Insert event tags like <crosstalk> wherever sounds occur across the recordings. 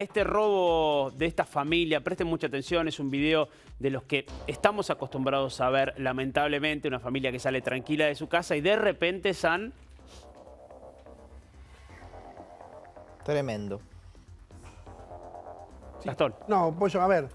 Este robo de esta familia, presten mucha atención, es un video de los que estamos acostumbrados a ver, lamentablemente, una familia que sale tranquila de su casa y de repente San... Tremendo. No, Pollo, a ver,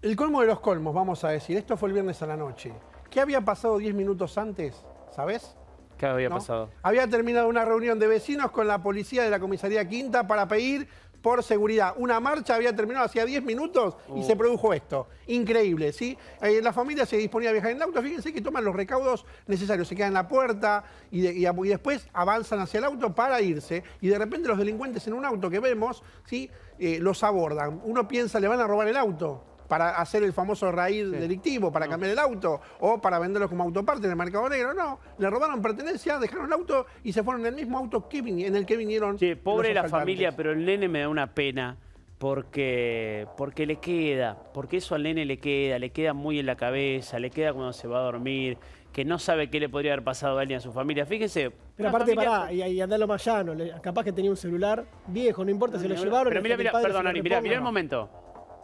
el colmo de los colmos, vamos a decir, esto fue el viernes a la noche. ¿Qué había pasado 10 minutos antes? sabes ¿Qué había pasado? Había terminado una reunión de vecinos con la policía de la comisaría Quinta para pedir por seguridad. Una marcha había terminado hace 10 minutos y oh. se produjo esto. Increíble, ¿sí? Eh, la familia se disponía a viajar en el auto, fíjense que toman los recaudos necesarios, se quedan en la puerta y, después avanzan hacia el auto para irse y de repente los delincuentes en un auto que vemos, ¿sí? Eh, los abordan. Uno piensa, le van a robar el auto para hacer el famoso raíz delictivo, para cambiar el auto o para venderlo como autoparte en el mercado negro. No, le robaron pertenencia, dejaron el auto y se fueron en el mismo auto en el que vinieron. Sí, pobre la familia, pero el nene me da una pena porque, porque le queda, porque eso al nene le queda, le queda muy en la cabeza, le queda cuando se va a dormir, que no sabe qué le podría haber pasado a alguien a su familia. Fíjese. Pero aparte, y, andarlo más llano, capaz que tenía un celular viejo, no importa, si se lo llevaron. Pero mira, mira, perdón, mira, mirá, mira, el momento.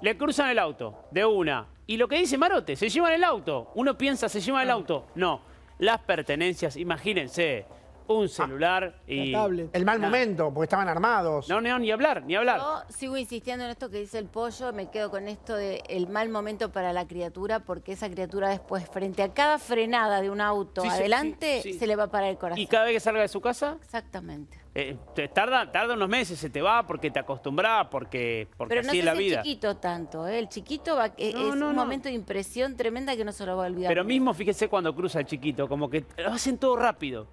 Le cruzan el auto, de una. Y lo que dice Marote, se llevan el auto. Uno piensa, se llevan el ah. auto. No, las pertenencias, imagínense un celular ah, y... El mal momento, porque estaban armados. No, neón ni hablar, ni hablar. Yo sigo insistiendo en esto que dice el pollo, me quedo con esto de el mal momento para la criatura, porque esa criatura después, frente a cada frenada de un auto adelante, se le va a parar el corazón. ¿Y cada vez que salga de su casa? Exactamente. Eh, tarda, tarda unos meses, se te va porque te acostumbras, porque, porque así es la vida. el chiquito tanto, ¿eh? el chiquito va, eh, es un momento de impresión tremenda que no se lo va a olvidar. Pero mismo fíjese cuando cruza el chiquito, como que lo hacen todo rápido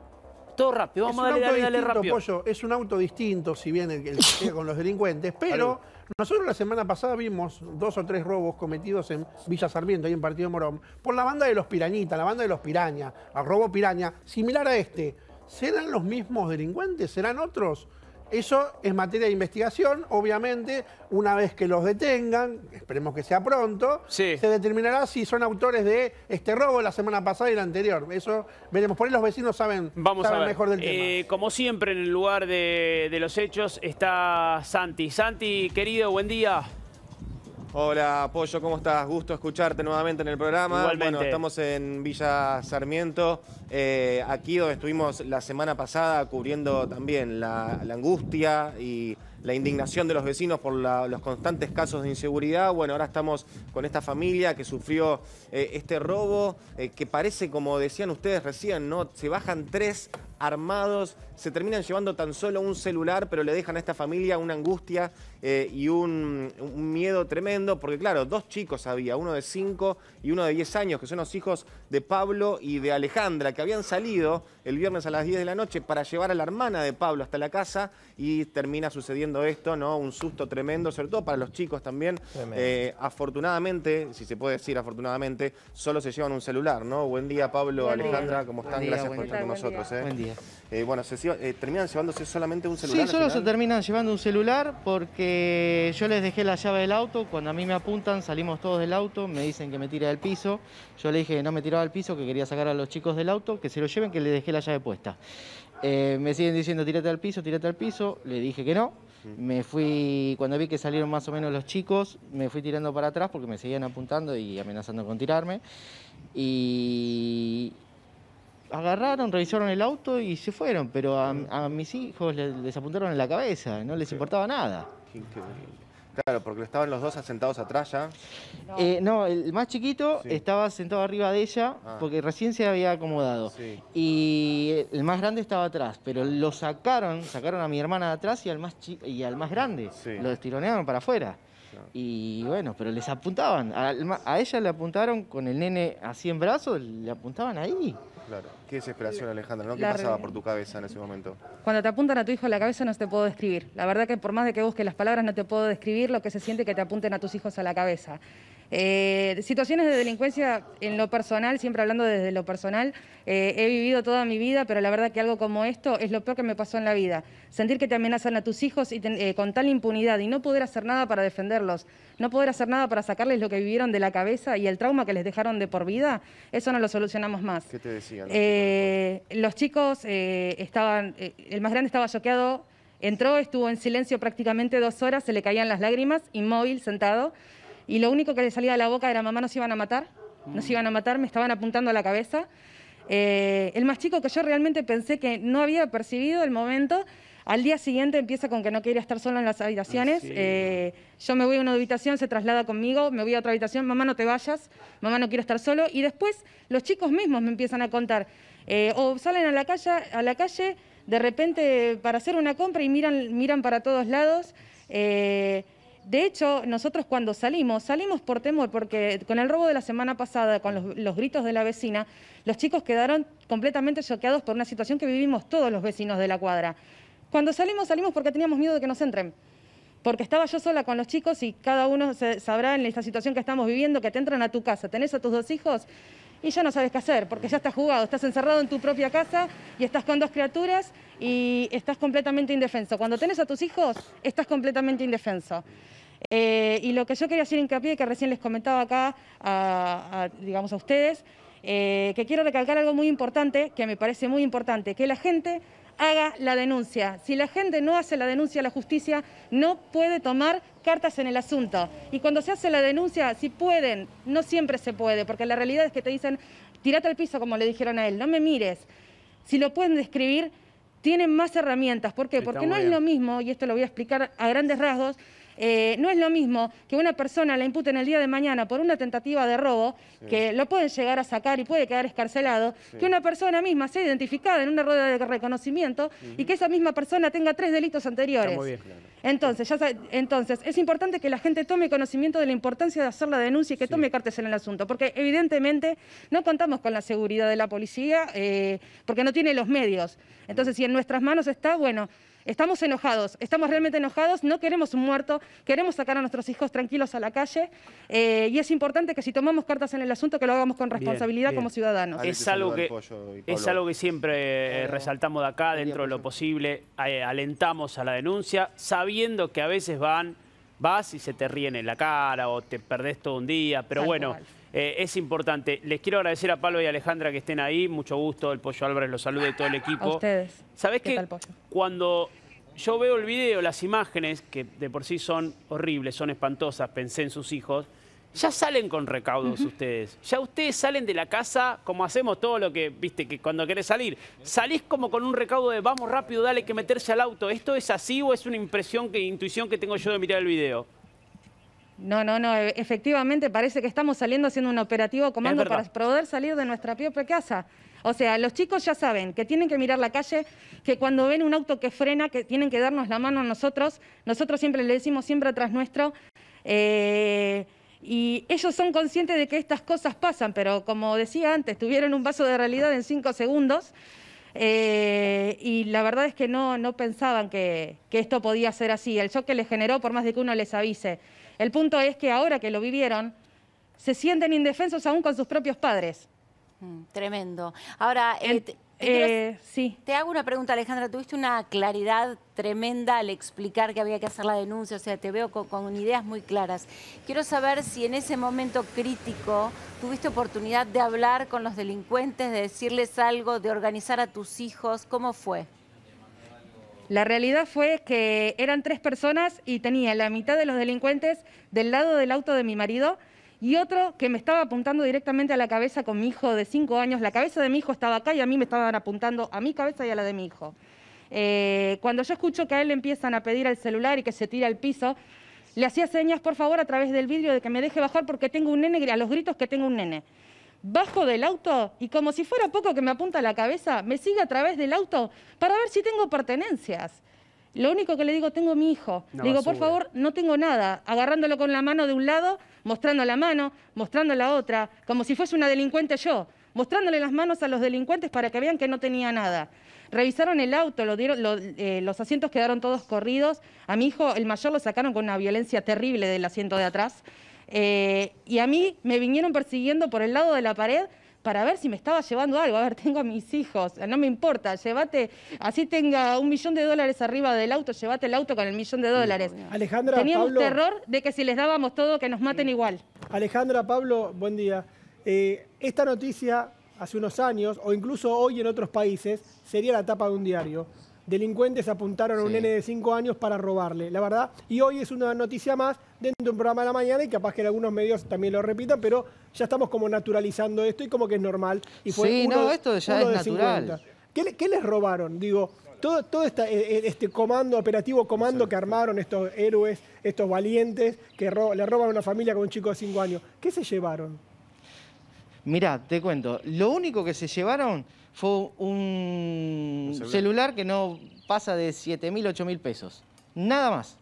todo rápido, vamos a rápido. es un auto distinto, si bien el, que <laughs> con los delincuentes, pero nosotros la semana pasada vimos dos o tres robos cometidos en Villa Sarmiento, ahí en Partido Morón, por la banda de los pirañitas, la banda de los Piraña, al robo Piraña, similar a este. ¿Serán los mismos delincuentes? ¿Serán otros? Eso es materia de investigación, obviamente, una vez que los detengan, esperemos que sea pronto, se determinará si son autores de este robo la semana pasada y la anterior. Eso veremos, por ahí los vecinos saben, Vamos a mejor del tema. Eh, como siempre, en el lugar de, de los hechos está Santi. Santi, querido, buen día. Hola, Pollo, ¿cómo estás? Gusto escucharte nuevamente en el programa. Bueno, estamos en Villa Sarmiento, eh, aquí donde estuvimos la semana pasada cubriendo también la, angustia y la indignación de los vecinos por los constantes casos de inseguridad. Bueno, ahora estamos con esta familia que sufrió eh, este robo, eh, que parece, como decían ustedes recién, ¿no? Se bajan tres armados, se terminan llevando tan solo un celular, pero le dejan a esta familia una angustia eh, y un, miedo tremendo, porque claro, dos chicos había, uno de 5 y uno de 10 años, que son los hijos de Pablo y de Alejandra, que habían salido el viernes a las 10 de la noche para llevar a la hermana de Pablo hasta la casa y termina sucediendo esto, ¿no? Un susto tremendo, sobre todo para los chicos también. Eh, afortunadamente, si se puede decir afortunadamente, solo se llevan un celular, ¿no? Buen día, Pablo, Alejandra, ¿cómo están? Gracias por estar con nosotros. ¿eh? Buen día. Eh, bueno, se, eh, terminan llevándose solamente un celular. Sí, solo se terminan llevando un celular porque yo les dejé la llave del auto, cuando a mí me apuntan salimos todos del auto, me dicen que me tire al piso, yo le dije que no me tiraba al piso, que quería sacar a los chicos del auto, que se lo lleven, que le dejé la llave puesta. Eh, me siguen diciendo tírate al piso, tírate al piso, le dije que no, mm. me fui, cuando vi que salieron más o menos los chicos, me fui tirando para atrás porque me seguían apuntando y amenazando con tirarme. Y, agarraron, revisaron el auto y se fueron, pero a, mis hijos les, apuntaron en la cabeza, no les importaba nada. Claro, porque estaban los dos asentados atrás ya. No, eh, el más chiquito estaba sentado arriba de ella ah. porque recién se había acomodado. Y el más grande estaba atrás, pero lo sacaron, sacaron a mi hermana de atrás y al más, y al más grande. Lo destironearon para afuera. Y bueno, pero les apuntaban. a, ella le apuntaron con el nene así en brazos, le apuntaban ahí. Claro. Qué desesperación, Alejandra, ¿no? ¿Qué pasaba por tu cabeza en ese momento? Cuando te apuntan a tu hijo a la cabeza no te puedo describir. La verdad que por más de que busques las palabras no te puedo describir lo que se siente que te apunten a tus hijos a la cabeza. Eh, situaciones de delincuencia en lo personal, siempre hablando desde lo personal, eh, he vivido toda mi vida, pero la verdad que algo como esto es lo peor que me pasó en la vida. Sentir que te amenazan a tus hijos eh, con tal impunidad y no poder hacer nada para defenderlos, no poder hacer nada para sacarles lo que vivieron de la cabeza y el trauma que les dejaron de por vida, eso no lo solucionamos más. ¿Qué te decían? Los chicos, los estaban, el más grande estaba choqueado, entró, estuvo en silencio prácticamente dos horas, se le caían las lágrimas, inmóvil, sentado y lo único que le salía de la boca era mamá nos iban a matar, nos iban a matar, me estaban apuntando a la cabeza. Eh, el más chico que yo realmente pensé que no había percibido el momento, al día siguiente empieza con que no quería estar solo en las habitaciones. Eh, yo me voy a una habitación, se traslada conmigo, me voy a otra habitación, mamá no te vayas, mamá no quiero estar solo. Y después los chicos mismos me empiezan a contar. Eh, o salen a la calle, a la calle de repente para hacer una compra y miran, miran para todos lados. De hecho, nosotros cuando salimos, salimos por temor, porque con el robo de la semana pasada, con los, gritos de la vecina, los chicos quedaron completamente choqueados por una situación que vivimos todos los vecinos de la cuadra. Cuando salimos, salimos porque teníamos miedo de que nos entren. Porque estaba yo sola con los chicos y cada uno sabrá en esta situación que estamos viviendo que te entran a tu casa, tenés a tus dos hijos y ya no sabes qué hacer, porque ya estás jugado, estás encerrado en tu propia casa y estás con dos criaturas y estás completamente indefenso. Cuando tenés a tus hijos, estás completamente indefenso. Eh, y lo que yo quería hacer hincapié, que recién les comentaba acá, a, digamos a ustedes, eh, que quiero recalcar algo muy importante, que me parece muy importante, que la gente haga la denuncia. Si la gente no hace la denuncia a la justicia, no puede tomar cartas en el asunto. Y cuando se hace la denuncia, si pueden, no siempre se puede, porque la realidad es que te dicen, tirate al piso, como le dijeron a él, no me mires. Si lo pueden describir, tienen más herramientas. ¿Por qué? Porque no es lo mismo, y esto lo voy a explicar a grandes rasgos, eh, no es lo mismo que una persona la imputen el día de mañana por una tentativa de robo, que lo pueden llegar a sacar y puede quedar escarcelado, que una persona misma sea identificada en una rueda de reconocimiento y que esa misma persona tenga tres delitos anteriores. Entonces, entonces, es importante que la gente tome conocimiento de la importancia de hacer la denuncia y que tome cartas en el asunto, porque evidentemente no contamos con la seguridad de la policía, eh, porque no tiene los medios. Entonces, si en nuestras manos está, bueno, Estamos enojados, estamos realmente enojados, no queremos un muerto, queremos sacar a nuestros hijos tranquilos a la calle eh, y es importante que si tomamos cartas en el asunto que lo hagamos con responsabilidad como ciudadanos. Es algo, que, es algo que siempre eh, resaltamos de acá, dentro de lo posible, eh, alentamos a la denuncia, sabiendo que a veces van, vas y se te ríen en la cara o te perdés todo un día, pero bueno. es importante. Les quiero agradecer a Pablo y Alejandra que estén ahí. Mucho gusto. El Pollo Álvarez los de todo el equipo. A ustedes. ¿Sabés ¿Qué cuando yo veo el video, las imágenes, que de por sí son horribles, son espantosas, pensé en sus hijos, ya salen con recaudos ustedes. Ya ustedes salen de la casa como hacemos todo lo que, viste, que cuando querés salir. Salís como con un recaudo de vamos rápido, dale que meterse al auto. ¿Esto es así o es una impresión, que intuición que tengo yo de mirar el video? No, no, no. E, efectivamente parece que estamos saliendo haciendo un operativo comando para poder salir de nuestra propia casa. O sea, los chicos ya saben que tienen que mirar la calle, que cuando ven un auto que frena, que tienen que darnos la mano a nosotros, nosotros siempre le decimos siempre atrás nuestro. Eh, y ellos son conscientes de que estas cosas pasan, pero como decía antes, tuvieron un vaso de realidad en cinco segundos. Eh, y la verdad es que no, pensaban que, que, esto podía ser así. El shock que les generó, por más de que uno les avise. El punto es que ahora que lo vivieron, se sienten indefensos aún con sus propios padres. Mm, tremendo. Ahora, eh, eh, te, hago una pregunta, Alejandra. Tuviste una claridad tremenda al explicar que había que hacer la denuncia, o sea, te veo con ideas muy claras. Quiero saber si en ese momento crítico tuviste oportunidad de hablar con los delincuentes, de decirles algo, de organizar a tus hijos. ¿Cómo fue? La realidad fue que eran tres personas y tenía la mitad de los delincuentes del lado del auto de mi marido y otro que me estaba apuntando directamente a la cabeza con mi hijo de cinco años. La cabeza de mi hijo estaba acá y a mí me estaban apuntando a mi cabeza y a la de mi hijo. Eh, cuando yo escucho que a él le empiezan a pedir el celular y que se tira al piso, le hacía señas, por favor, a través del vidrio de que me deje bajar porque tengo un nene, a los gritos que tengo un nene. Bajo del auto y como si fuera poco que me apunta a la cabeza, me sigue a través del auto para ver si tengo pertenencias. Lo único que le digo, tengo mi hijo. le digo, por favor, no tengo nada. Agarrándolo con la mano de un lado, mostrando la mano, mostrando la otra, como si fuese una delincuente yo, mostrándole las manos a los delincuentes para que vean que no tenía nada. Revisaron el auto, lo dieron, eh, los asientos quedaron todos corridos. A mi hijo, el mayor, lo sacaron con una violencia terrible del asiento de atrás. Eh, y a mí me vinieron persiguiendo por el lado de la pared para ver si me estaba llevando algo. A ver, <laughs> tengo a mis hijos, no me importa, llévate, así tenga un millón de dólares arriba del auto, llévate el auto con el millón de dólares. Alejandra, Teníamos terror de que si les dábamos todo, que nos maten igual. Alejandra, Pablo, buen día. Eh, esta noticia hace unos años, o incluso hoy en otros países, sería la tapa de un diario delincuentes apuntaron a un nene de 5 años para robarle, la verdad. Y hoy es una noticia más dentro de un programa de la mañana y capaz que en algunos medios también lo repitan, pero ya estamos como naturalizando esto y como que es normal. sí, no, esto ya es natural. ¿Qué, les robaron? Digo, todo, e, e, este comando, operativo comando que armaron estos héroes, estos valientes, que le roban a una familia con un chico de 5 años, ¿qué se llevaron? Mirá, te cuento, lo único que se llevaron fue un celular. que no pasa de 7 mil, mil pesos. Nada más.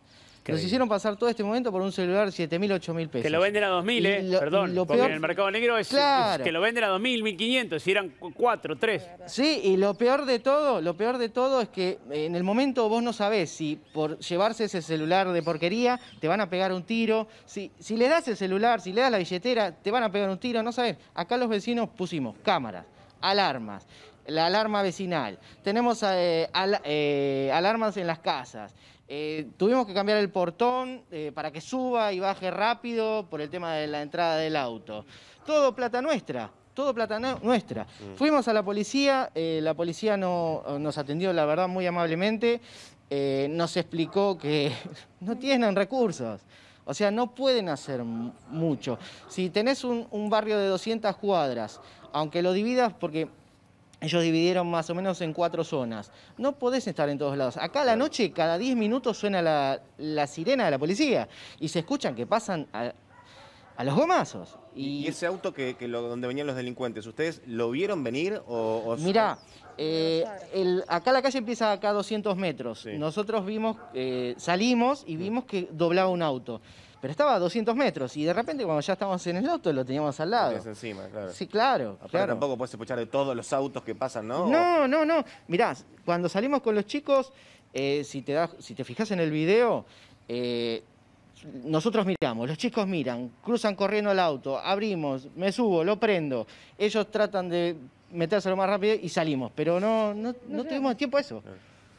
Nos hicieron pasar todo este momento por un celular 7 mil, 8 mil pesos. Que lo venden a 2.000, eh, Perdón, en el mercado negro es, que lo venden a 2.000, mil, 1500, si eran 4, 3. Sí, y lo peor de todo, lo peor de todo es que eh, en el momento vos no sabés si por llevarse ese celular de porquería te van a pegar un tiro, si, si le das el celular, si le das la billetera, te van a pegar un tiro, no sabes. Acá los vecinos pusimos cámaras alarmas. La alarma vecinal. Tenemos eh, eh, alarmas en las casas. Eh, tuvimos que cambiar el portón para que suba y baje rápido por el tema de la entrada del auto. Todo plata nuestra, todo plata nuestra. Mm. Fuimos a la policía, la policía no, nos atendió, la verdad, muy amablemente. nos explicó que <laughs> no tienen recursos. O sea, no pueden hacer mucho. Si tenés un, un, barrio de 200 cuadras, aunque lo dividas, porque ellos dividieron más o menos en cuatro zonas. No podés estar en todos lados. Acá a la noche, cada 10 minutos suena la, sirena de la policía y se escuchan que pasan a, los gomazos. Y... ese auto que, donde venían los delincuentes, ¿ustedes lo vieron venir o...? Mirá, eh, acá la calle empieza acá a 200 metros. Nosotros vimos, eh, salimos y vimos que doblaba un auto. Pero estaba a 200 metros y de repente cuando ya estábamos en el auto lo teníamos al lado. encima, claro. Sí, claro. Aparte tampoco puedes escuchar de todos los autos que pasan, ¿no? No, no, no. Mirá, cuando salimos con los chicos, eh, si, te si te fijas en el video, eh, nosotros miramos, los chicos miran, cruzan corriendo el auto, abrimos, me subo, lo prendo. Ellos tratan de metérselo más rápido y salimos. Pero no, no, no, tuvimos tiempo a eso.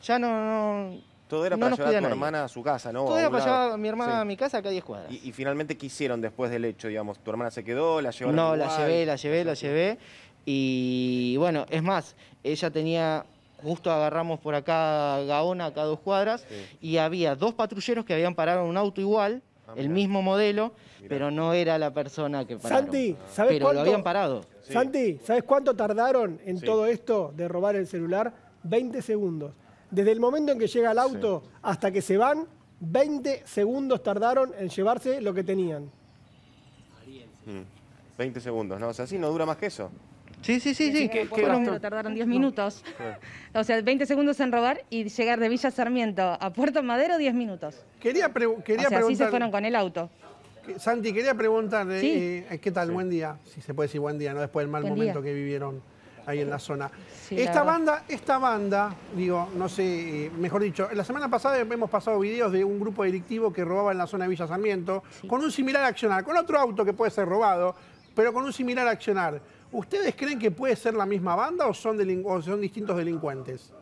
Ya no, no todo era para llevar a tu hermana a su casa, ¿no? Todo era para llevar a mi hermana a mi casa, acá a 10 cuadras. ¿Y, finalmente qué hicieron después del hecho, digamos? ¿Tu hermana se quedó? ¿La llevaron No, la llevé, la llevé, la llevé. Y bueno, es más, ella tenía justo agarramos por acá Gaona, acá dos cuadras, y había dos patrulleros que habían parado en un auto igual, ah, el mismo modelo, pero no era la persona que pararon. Santi, ¿sabes pero cuánto? lo habían parado. Santi, ¿sabes cuánto tardaron en todo esto de robar el celular? 20 segundos. Desde el momento en que llega el auto hasta que se van, 20 segundos tardaron en llevarse lo que tenían. 20 mm. segundos, ¿no? O sea, ¿así no dura más que eso. Sí, sí, sí, sí. tardaron 10 minutos. <laughs> o sea, 20 segundos en robar y llegar de Villa Sarmiento a Puerto Madero 10 minutos. Quería, preguntar... así se fueron con el auto. Santi, quería preguntarle, eh, eh, ¿qué tal? Buen día. Si se puede decir buen día, ¿no? Después del mal momento que vivieron ahí en la zona. esta, banda, esta banda, digo, no sé, eh, mejor dicho, la semana pasada hemos pasado videos de un grupo delictivo que robaba en la zona de Villa Sarmiento, con un similar accionar, con otro auto que puede ser robado, pero con un similar accionar. ¿Ustedes creen que puede ser la misma banda o son, son distintos delincuentes?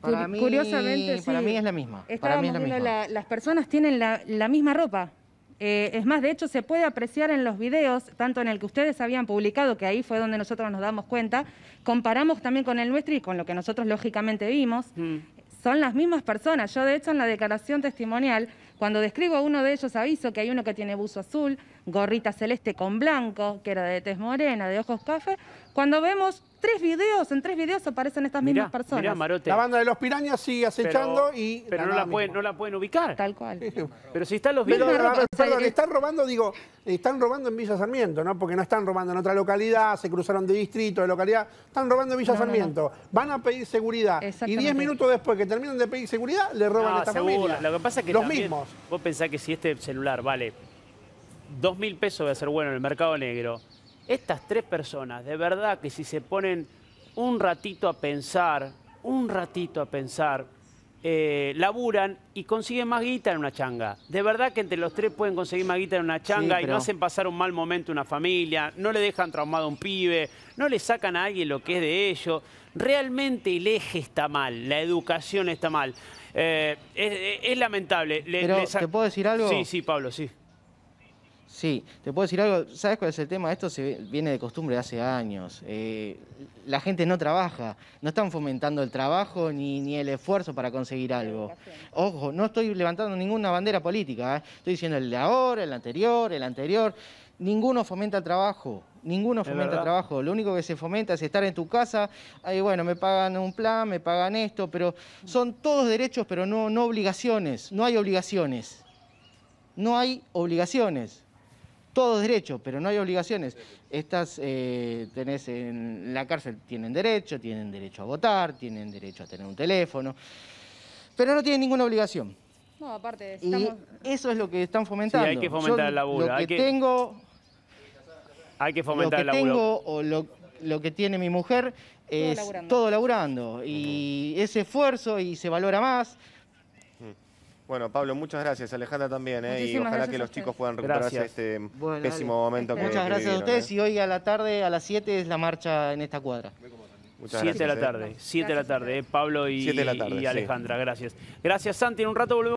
Para mí, Curiosamente, sí. para mí es la misma. para mí es la misma. las personas tienen la misma ropa. Eh, es más, de hecho, se puede apreciar en los videos, tanto en el que ustedes habían publicado, que ahí fue donde nosotros nos damos cuenta, comparamos también con el nuestro y con lo que nosotros lógicamente vimos. Mm. Son las mismas personas. Yo, de hecho, en la declaración testimonial, cuando describo a uno de ellos, aviso que hay uno que tiene buzo azul, gorrita celeste con blanco, que era de tez morena, de ojos café. Cuando vemos tres videos, en tres videos aparecen estas mismas personas. La banda de los pirañas sigue acechando y... Pero no la, pueden, no la pueden ubicar. Tal cual. pero si están los videos... Eh, están robando, digo, están robando en Villa Sarmiento, ¿no? Porque no están robando en otra localidad, se cruzaron de distrito, de localidad. Están robando en Villa Sarmiento. Van a pedir seguridad. Y diez minutos después que terminan de pedir seguridad, le roban esta familia. Los mismos. Vos pensás que si este celular vale dos mil pesos va a ser bueno en el mercado negro estas tres personas, de verdad que si se ponen un ratito a pensar, un ratito a pensar, eh, laburan y consiguen más guita en una changa. De verdad que entre los tres pueden conseguir más guita en una changa y no hacen pasar un mal momento a una familia, no le dejan traumado a un pibe, no le sacan a alguien lo que es de ellos. Realmente el eje está mal, la educación está mal. Eh, es, lamentable. puedo decir algo? Sí, sí, Pablo, sí. Sí, te puedo decir algo, ¿sabes cuál es el tema? Esto se viene de costumbre hace años. Eh, la gente no trabaja, no están fomentando el trabajo ni, el esfuerzo para conseguir algo. Ojo, no estoy levantando ninguna bandera política, ¿eh? estoy diciendo el de ahora, el anterior, el anterior. Ninguno fomenta el trabajo, ninguno fomenta trabajo. Lo único que se fomenta es estar en tu casa, Ay, bueno, me pagan un plan, me pagan esto, pero son todos derechos, pero no, no obligaciones, no hay obligaciones. No hay obligaciones todos derechos, pero no hay obligaciones. Estas eh, tenés en la cárcel, tienen derecho, tienen derecho a votar, tienen derecho a tener un teléfono, pero no tienen ninguna obligación. No, aparte, eso es lo que están fomentando. Sí, hay que fomentar el laburo. Lo hay que, tengo... Hay que fomentar lo que Tengo, o lo, que tiene mi mujer es todo laburando, y ese esfuerzo y se valora más. Bueno, Pablo, muchas gracias. Alejandra también, ¿eh? y ojalá que los chicos puedan recuperarse este pésimo momento que Muchas gracias a ustedes ¿eh? y hoy a la tarde, a las 7, es la marcha en esta cuadra. Muchas siete de la ¿eh? tarde, 7 ¿eh? de la tarde, Pablo y, Alejandra, gracias. Gracias, Santi. En un rato volvemos.